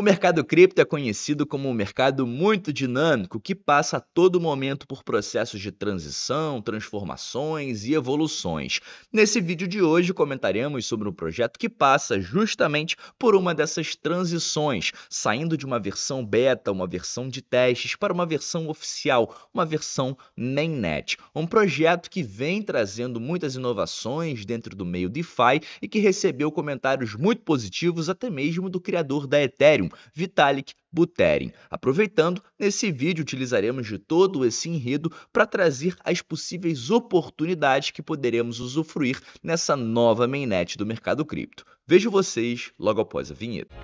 O mercado cripto é conhecido como um mercado muito dinâmico que passa a todo momento por processos de transição, transformações e evoluções. Nesse vídeo de hoje comentaremos sobre um projeto que passa justamente por uma dessas transições, saindo de uma versão beta, uma versão de testes, para uma versão oficial, uma versão mainnet. Um projeto que vem trazendo muitas inovações dentro do meio DeFi e que recebeu comentários muito positivos até mesmo do criador da Ethereum. Vitalik Buterin. Aproveitando, nesse vídeo utilizaremos de todo esse enredo para trazer as possíveis oportunidades que poderemos usufruir nessa nova mainnet do mercado cripto. Vejo vocês logo após a vinheta.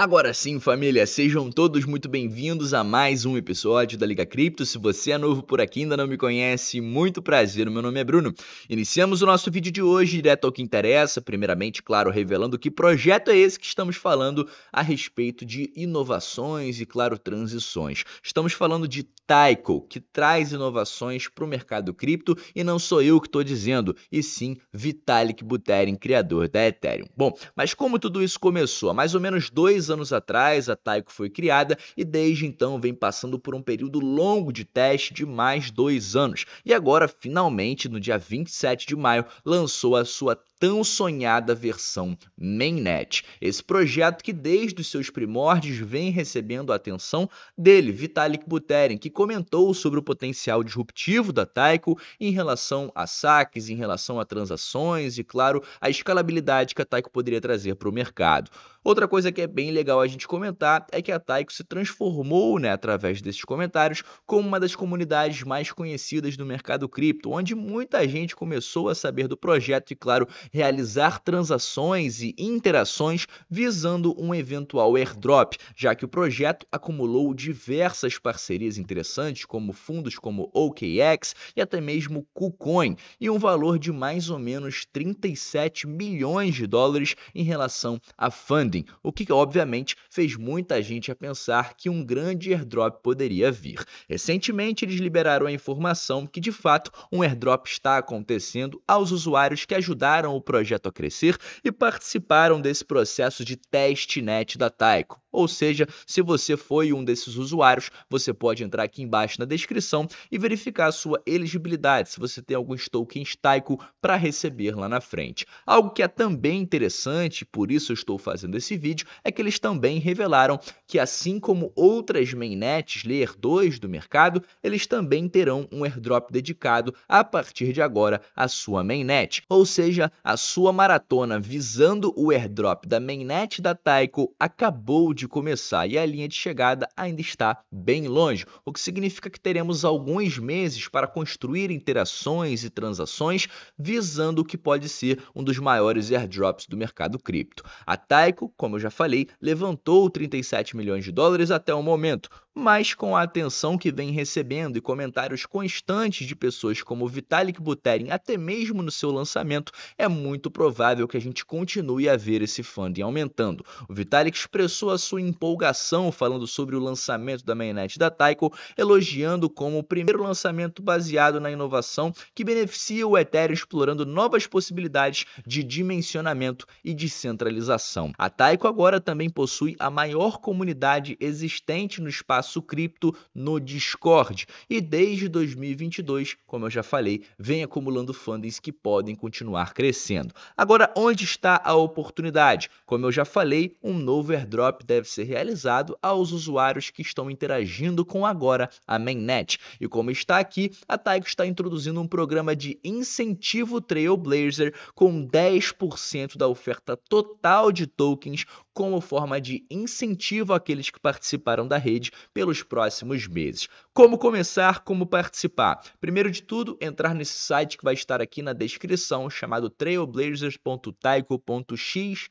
Agora sim, família, sejam todos muito bem-vindos a mais um episódio da Liga Cripto. Se você é novo por aqui, ainda não me conhece, muito prazer. Meu nome é Bruno. Iniciamos o nosso vídeo de hoje direto ao que interessa. Primeiramente, claro, revelando que projeto é esse que estamos falando a respeito de inovações e, claro, transições. Estamos falando de Taiko, que traz inovações para o mercado cripto e não sou eu que estou dizendo, e sim Vitalik Buterin, criador da Ethereum. Bom, mas como tudo isso começou? Há mais ou menos dois anos atrás, a Taiko foi criada e desde então vem passando por um período longo de teste de mais dois anos. E agora, finalmente, no dia 27 de maio, lançou a sua tão sonhada versão Mainnet. Esse projeto que desde os seus primórdios vem recebendo a atenção dele, Vitalik Buterin, que comentou sobre o potencial disruptivo da Taiko em relação a saques, em relação a transações e, claro, a escalabilidade que a Taiko poderia trazer para o mercado. Outra coisa que é bem bem legal a gente comentar é que a Taiko se transformou, né, através desses comentários, como uma das comunidades mais conhecidas do mercado cripto, onde muita gente começou a saber do projeto e, claro, realizar transações e interações visando um eventual airdrop, já que o projeto acumulou diversas parcerias interessantes, como fundos como OKX e até mesmo KuCoin, e um valor de mais ou menos 37 milhões de dólares em relação a funding, o que, óbvio obviamente fez muita gente a pensar que um grande airdrop poderia vir. Recentemente, eles liberaram a informação que de fato um airdrop está acontecendo aos usuários que ajudaram o projeto a crescer e participaram desse processo de testnet da Taiko. Ou seja, se você foi um desses usuários, você pode entrar aqui embaixo na descrição e verificar a sua elegibilidade, se você tem alguns tokens Taiko para receber lá na frente. Algo que é também interessante, por isso eu estou fazendo esse vídeo, é que eles eles também revelaram que, assim como outras mainnets Layer 2 do mercado, eles também terão um airdrop dedicado a partir de agora à sua mainnet. Ou seja, a sua maratona visando o airdrop da mainnet da Taiko acabou de começar e a linha de chegada ainda está bem longe, o que significa que teremos alguns meses para construir interações e transações visando o que pode ser um dos maiores airdrops do mercado cripto. A Taiko, como eu já falei, levantou 37 milhões de dólares até o momento, mas com a atenção que vem recebendo e comentários constantes de pessoas como Vitalik Buterin, até mesmo no seu lançamento, é muito provável que a gente continue a ver esse funding aumentando. O Vitalik expressou a sua empolgação falando sobre o lançamento da mainnet da Taiko, elogiando como o primeiro lançamento baseado na inovação que beneficia o Ethereum explorando novas possibilidades de dimensionamento e descentralização. A Taiko agora também possui a maior comunidade existente no espaço Espaço Cripto no Discord. E desde 2022, como eu já falei, vem acumulando fundings que podem continuar crescendo. Agora, onde está a oportunidade? Como eu já falei, um novo airdrop deve ser realizado aos usuários que estão interagindo com agora a mainnet. E como está aqui, a Taigo está introduzindo um programa de incentivo Trailblazer com 10% da oferta total de tokens como forma de incentivo àqueles que participaram da rede pelos próximos meses. Como começar? Como participar? Primeiro de tudo, entrar nesse site que vai estar aqui na descrição, chamado trailblazers.taiko.xyz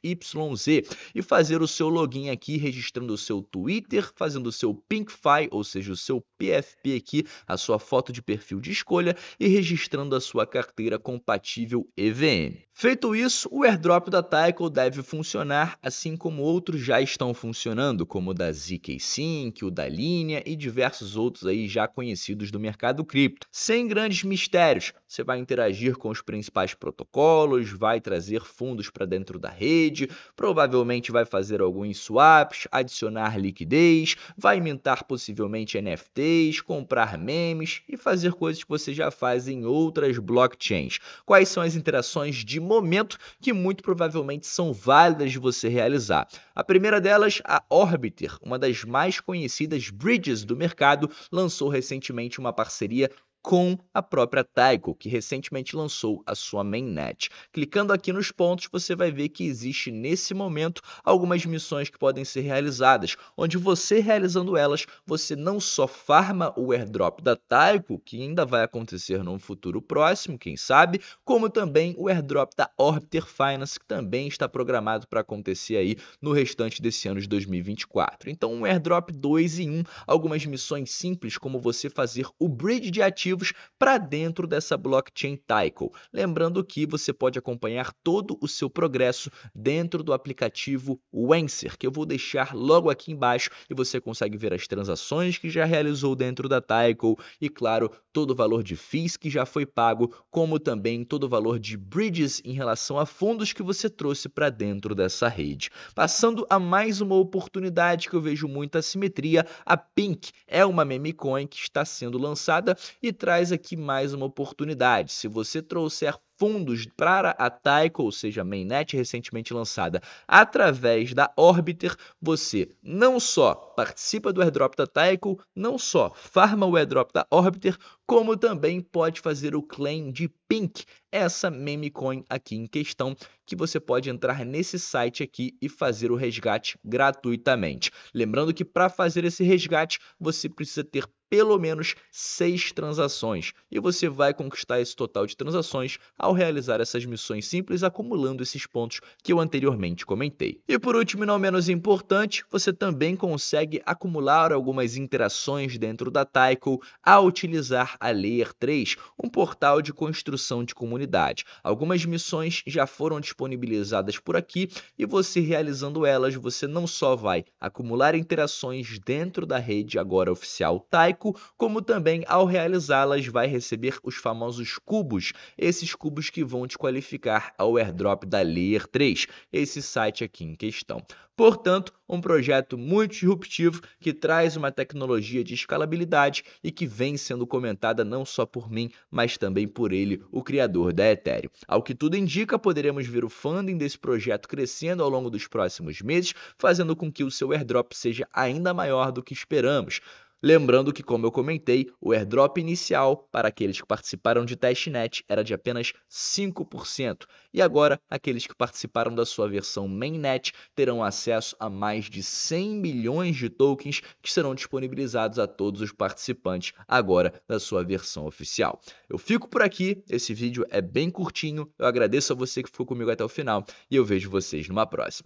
e fazer o seu login aqui, registrando o seu Twitter, fazendo o seu Pinkfy, ou seja, o seu PFP aqui, a sua foto de perfil de escolha e registrando a sua carteira compatível EVM. Feito isso, o airdrop da Taiko deve funcionar assim como outros já estão funcionando, como o da ZK Sync, o da linha e diversos outros aí já conhecidos do mercado cripto. Sem grandes mistérios, você vai interagir com os principais protocolos, vai trazer fundos para dentro da rede, provavelmente vai fazer alguns swaps, adicionar liquidez, vai mintar possivelmente NFTs, comprar memes e fazer coisas que você já faz em outras blockchains. Quais são as interações de momento que muito provavelmente são válidas de você realizar? A primeira delas, a Orbiter, uma das mais conhecidas Bridges do mercado lançou recentemente uma parceria com a própria Taiko, que recentemente lançou a sua mainnet. Clicando aqui nos pontos, você vai ver que existe nesse momento algumas missões que podem ser realizadas, onde você realizando elas, você não só farma o airdrop da Taiko, que ainda vai acontecer num futuro próximo, quem sabe, como também o airdrop da Orbiter Finance, que também está programado para acontecer aí no restante desse ano de 2024. Então, um airdrop 2 em 1, um, algumas missões simples como você fazer o bridge de ativos ativos para dentro dessa blockchain Taiko, Lembrando que você pode acompanhar todo o seu progresso dentro do aplicativo Wenser, que eu vou deixar logo aqui embaixo e você consegue ver as transações que já realizou dentro da Taiko e, claro, todo o valor de FIIs que já foi pago, como também todo o valor de bridges em relação a fundos que você trouxe para dentro dessa rede. Passando a mais uma oportunidade que eu vejo muita simetria, a Pink é uma meme coin que está sendo lançada e traz traz aqui mais uma oportunidade. Se você trouxer fundos para a Taiko, ou seja, a mainnet recentemente lançada, através da Orbiter, você não só participa do airdrop da Taiko, não só farma o airdrop da Orbiter, como também pode fazer o claim de Pink, essa meme coin aqui em questão, que você pode entrar nesse site aqui e fazer o resgate gratuitamente. Lembrando que para fazer esse resgate, você precisa ter pelo menos seis transações e você vai conquistar esse total de transações ao realizar essas missões simples, acumulando esses pontos que eu anteriormente comentei. E por último, e não menos importante, você também consegue acumular algumas interações dentro da Taiko a utilizar a Layer 3, um portal de construção de comunidade. Algumas missões já foram disponibilizadas por aqui e você realizando elas, você não só vai acumular interações dentro da rede agora oficial Taiko, como também ao realizá-las vai receber os famosos cubos, esses cubos que vão te qualificar ao airdrop da Layer 3, esse site aqui em questão. Portanto, um projeto muito disruptivo que traz uma tecnologia de escalabilidade e que vem sendo comentada não só por mim, mas também por ele, o criador da Ethereum. Ao que tudo indica, poderemos ver o funding desse projeto crescendo ao longo dos próximos meses, fazendo com que o seu airdrop seja ainda maior do que esperamos. Lembrando que, como eu comentei, o airdrop inicial para aqueles que participaram de testnet era de apenas 5%, e agora aqueles que participaram da sua versão mainnet terão acesso a mais de 100 milhões de tokens que serão disponibilizados a todos os participantes agora da sua versão oficial. Eu fico por aqui, esse vídeo é bem curtinho, eu agradeço a você que ficou comigo até o final e eu vejo vocês numa próxima.